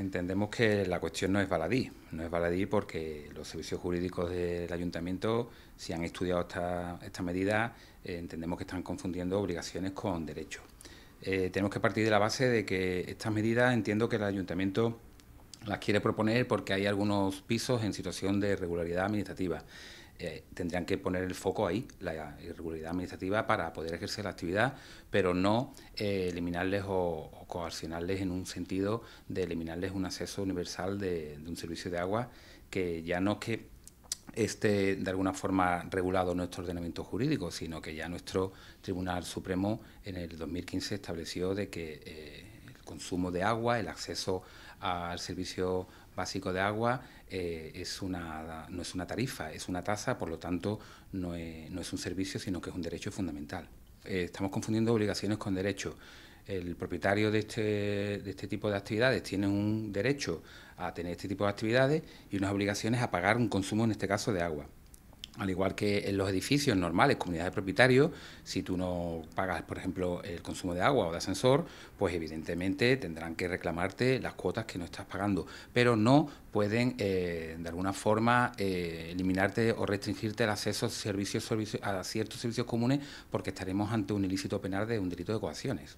entendemos que la cuestión no es baladí, no es baladí porque los servicios jurídicos del ayuntamiento, si han estudiado esta, medida, eh, entendemos que están confundiendo obligaciones con derechos. Eh, tenemos que partir de la base de que estas medidas entiendo que el ayuntamiento las quiere proponer porque hay algunos pisos en situación de irregularidad administrativa. Eh, tendrían que poner el foco ahí, la irregularidad administrativa, para poder ejercer la actividad, pero no eh, eliminarles o, coaccionarles en un sentido de eliminarles un acceso universal de, un servicio de agua que ya no que esté de alguna forma regulado nuestro ordenamiento jurídico, sino que ya nuestro Tribunal Supremo en el 2015 estableció de que eh, consumo de agua, el acceso al servicio básico de agua eh, es una, no es una tarifa, es una tasa, por lo tanto no es, un servicio, sino que es un derecho fundamental. Eh, estamos confundiendo obligaciones con derechos. El propietario este, de este tipo de actividades tiene un derecho a tener este tipo de actividades y unas obligaciones a pagar un consumo, en este caso, de agua. Al igual que en los edificios normales, comunidades de propietarios, si tú no pagas, por ejemplo, el consumo de agua o de ascensor, pues evidentemente tendrán que reclamarte las cuotas que no estás pagando, pero no pueden eh, de alguna forma eh, eliminarte o restringirte el acceso a, a ciertos servicios comunes porque estaremos ante un ilícito penal de un delito de coacciones.